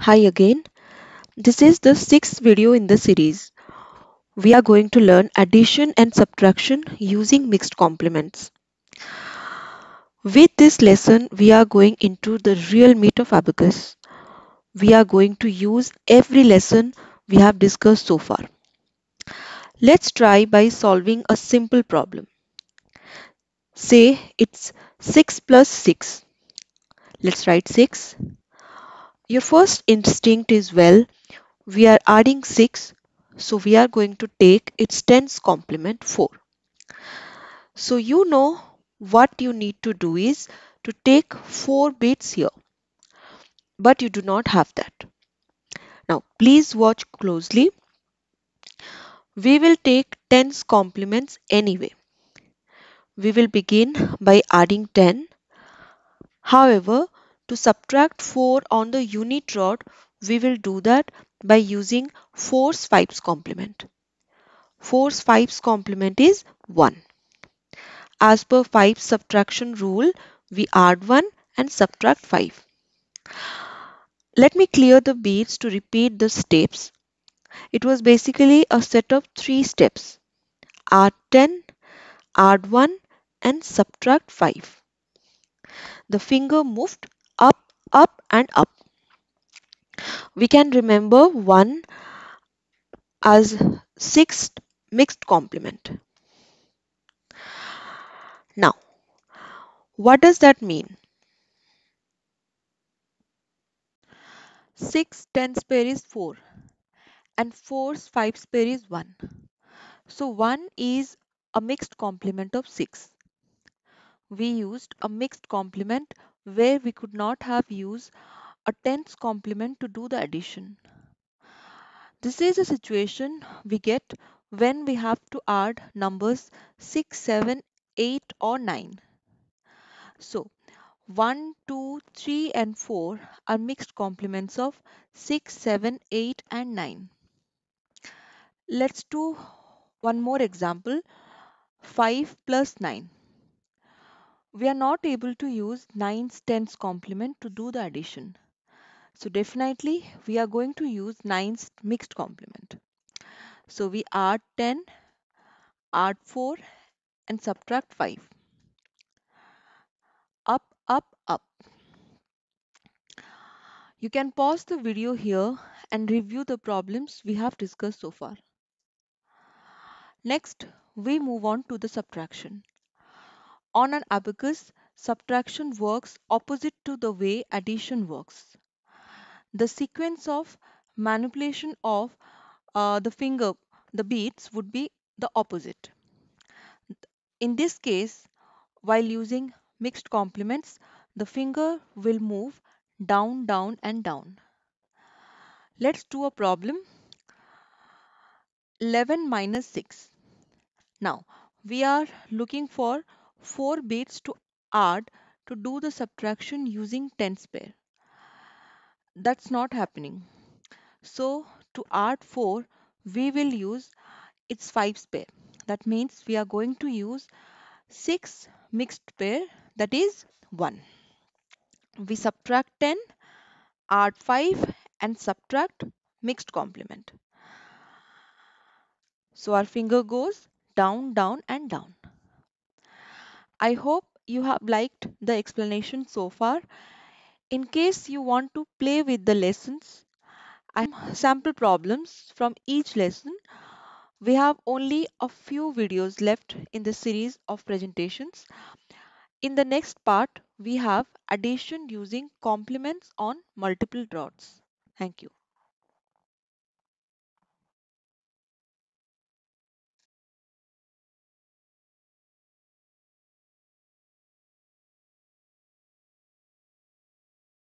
Hi again. This is the sixth video in the series. We are going to learn addition and subtraction using mixed complements. With this lesson, we are going into the real meat of abacus. We are going to use every lesson we have discussed so far. Let's try by solving a simple problem. Say it's 6 plus 6. Let's write 6 your first instinct is well we are adding 6 so we are going to take its tens complement 4 so you know what you need to do is to take 4 bits here but you do not have that now please watch closely we will take tens complements anyway we will begin by adding 10 however to subtract 4 on the unit rod, we will do that by using 4's 5's complement. 4's 5's complement is 1. As per 5 subtraction rule, we add 1 and subtract 5. Let me clear the beads to repeat the steps. It was basically a set of 3 steps. Add 10, add 1 and subtract 5. The finger moved up and up. We can remember 1 as sixth mixed complement. Now, what does that mean? 6 pair is 4 and four five pair is 1. So 1 is a mixed complement of 6. We used a mixed complement where we could not have used a tens complement to do the addition. This is a situation we get when we have to add numbers 6, 7, 8 or 9. So 1, 2, 3 and 4 are mixed complements of 6, 7, 8 and 9. Let's do one more example 5 plus 9 we are not able to use 9's 10's complement to do the addition. So definitely we are going to use 9's mixed complement. So we add 10, add 4 and subtract 5. Up, up, up. You can pause the video here and review the problems we have discussed so far. Next, we move on to the subtraction. On an abacus, subtraction works opposite to the way addition works. The sequence of manipulation of uh, the finger, the beads would be the opposite. In this case, while using mixed complements, the finger will move down, down and down. Let's do a problem. 11 minus 6. Now, we are looking for 4 bits to add to do the subtraction using tens pair. That's not happening. So to add 4, we will use its 5 pair. That means we are going to use 6 mixed pair that is 1. We subtract 10, add 5 and subtract mixed complement. So our finger goes down, down and down. I hope you have liked the explanation so far. In case you want to play with the lessons, I sample problems from each lesson. We have only a few videos left in the series of presentations. In the next part, we have addition using complements on multiple draughts. Thank you.